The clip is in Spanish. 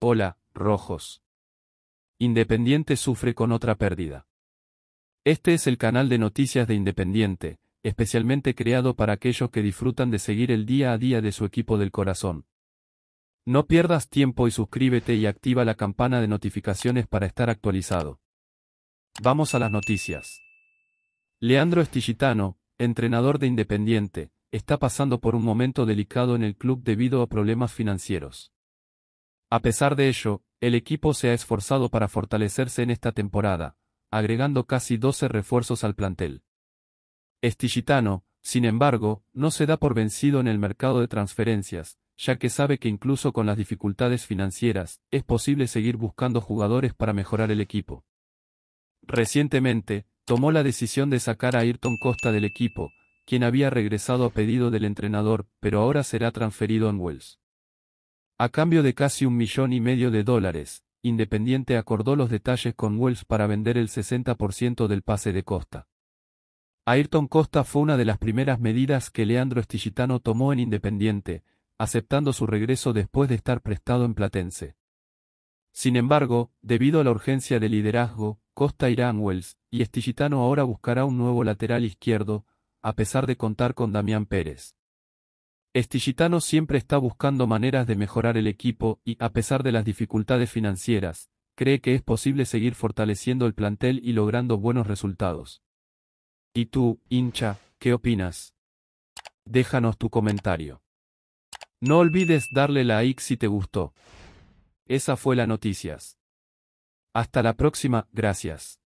Hola, Rojos. Independiente sufre con otra pérdida. Este es el canal de noticias de Independiente, especialmente creado para aquellos que disfrutan de seguir el día a día de su equipo del corazón. No pierdas tiempo y suscríbete y activa la campana de notificaciones para estar actualizado. Vamos a las noticias. Leandro Estigitano, entrenador de Independiente, está pasando por un momento delicado en el club debido a problemas financieros. A pesar de ello, el equipo se ha esforzado para fortalecerse en esta temporada, agregando casi 12 refuerzos al plantel. Estigitano, sin embargo, no se da por vencido en el mercado de transferencias, ya que sabe que incluso con las dificultades financieras, es posible seguir buscando jugadores para mejorar el equipo. Recientemente, tomó la decisión de sacar a Ayrton Costa del equipo, quien había regresado a pedido del entrenador, pero ahora será transferido en Wells. A cambio de casi un millón y medio de dólares, Independiente acordó los detalles con Wells para vender el 60% del pase de Costa. Ayrton Costa fue una de las primeras medidas que Leandro Estigitano tomó en Independiente, aceptando su regreso después de estar prestado en Platense. Sin embargo, debido a la urgencia de liderazgo, Costa irá a Wells, y Estigitano ahora buscará un nuevo lateral izquierdo, a pesar de contar con Damián Pérez. Estigitano siempre está buscando maneras de mejorar el equipo y, a pesar de las dificultades financieras, cree que es posible seguir fortaleciendo el plantel y logrando buenos resultados. ¿Y tú, hincha, qué opinas? Déjanos tu comentario. No olvides darle like si te gustó. Esa fue la noticias. Hasta la próxima, gracias.